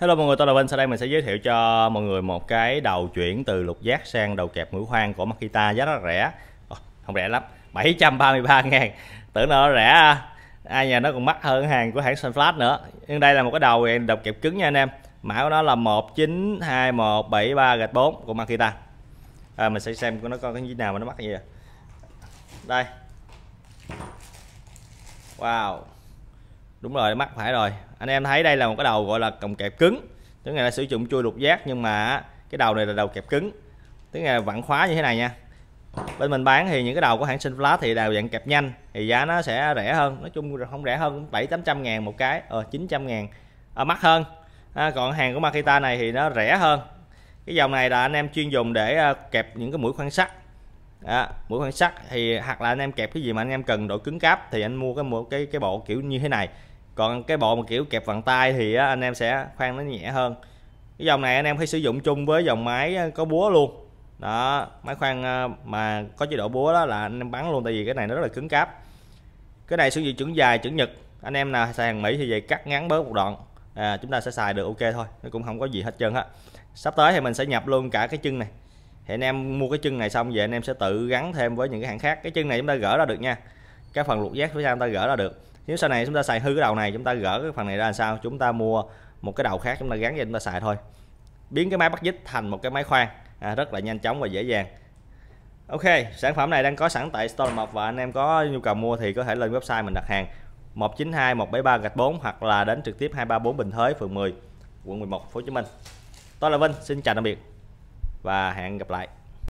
Hello mọi người, tôi là Vinh. Sau đây mình sẽ giới thiệu cho mọi người một cái đầu chuyển từ lục giác sang đầu kẹp mũi khoan của Makita giá rất rẻ. Ồ, không rẻ lắm, 733 ngàn. Tưởng nó rẻ à. Ai nhà nó còn mắc hơn hàng của hãng Sunflash nữa. Nhưng đây là một cái đầu đầu kẹp cứng nha anh em. Mã của nó là 192173 4 của Makita. À, mình sẽ xem của nó có cái gì nào mà nó mắc gì vậy. À. Đây. Wow, đúng rồi mắc phải rồi anh em thấy đây là một cái đầu gọi là còng kẹp cứng tức là sử dụng chui lục giác nhưng mà cái đầu này là đầu kẹp cứng tức là vặn khóa như thế này nha bên mình bán thì những cái đầu của hãng Sinflat thì đều dạng kẹp nhanh thì giá nó sẽ rẻ hơn nói chung là không rẻ hơn bảy tám trăm ngàn một cái ờ trăm ngàn à, mắc hơn à, còn hàng của Makita này thì nó rẻ hơn cái dòng này là anh em chuyên dùng để ờ, kẹp những cái mũi khoan sắt à, mũi khoan sắt thì hoặc là anh em kẹp cái gì mà anh em cần độ cứng cáp thì anh mua cái một cái cái bộ kiểu như thế này còn cái bộ mà kiểu kẹp vặn tay thì anh em sẽ khoan nó nhẹ hơn cái dòng này anh em phải sử dụng chung với dòng máy ờ, có búa luôn đó máy khoan ờ, mà có chế độ búa đó là anh em bắn luôn tại vì cái này nó rất là cứng cáp cái này sử dụng chuẩn dài chuẩn nhật anh em nào xài hàng mỹ thì về cắt ngắn bớt một đoạn à, chúng ta sẽ xài được ok thôi nó cũng không có gì hết trơn á sắp tới thì mình sẽ nhập luôn cả cái chân này thì anh em mua cái chân này xong về anh em sẽ tự gắn thêm với những cái hãng khác cái chân này chúng ta gỡ ra được nha cái phần lục giác phía sau chúng ta gỡ ra được nếu sau này chúng ta xài hư cái đầu này chúng ta gỡ cái phần này ra làm sao chúng ta mua một cái đầu khác chúng ta gắn cho chúng ta xài thôi biến cái máy bắt dít thành một cái máy khoan à, rất là nhanh chóng và dễ dàng Ok, sản phẩm này đang có sẵn tại store 1 và anh em có nhu cầu mua thì có thể lên website mình đặt hàng 192 173 gạch 4 hoặc là đến trực tiếp 234 Bình Thới phường 10, quận 11, phố Hồ Chí Minh. Tôi là Vinh, xin chào tạm biệt và hẹn gặp lại.